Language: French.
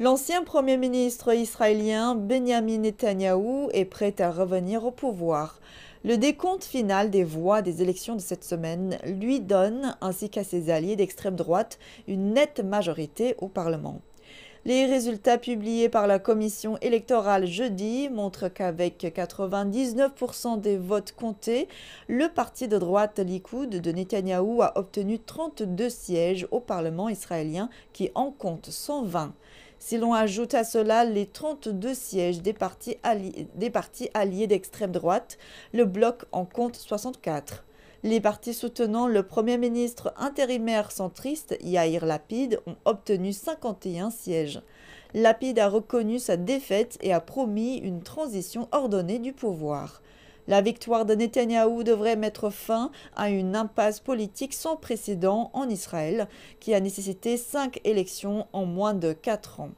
L'ancien Premier ministre israélien Benjamin Netanyahou est prêt à revenir au pouvoir. Le décompte final des voix des élections de cette semaine lui donne, ainsi qu'à ses alliés d'extrême droite, une nette majorité au Parlement. Les résultats publiés par la commission électorale jeudi montrent qu'avec 99% des votes comptés, le parti de droite Likoud de Netanyahou a obtenu 32 sièges au Parlement israélien qui en compte 120. Si l'on ajoute à cela les 32 sièges des partis, alliés d'extrême droite, le bloc en compte 64. Les partis soutenant le Premier ministre intérimaire centriste Yair Lapid ont obtenu 51 sièges. Lapide a reconnu sa défaite et a promis une transition ordonnée du pouvoir. La victoire de Netanyahou devrait mettre fin à une impasse politique sans précédent en Israël, qui a nécessité cinq élections en moins de quatre ans.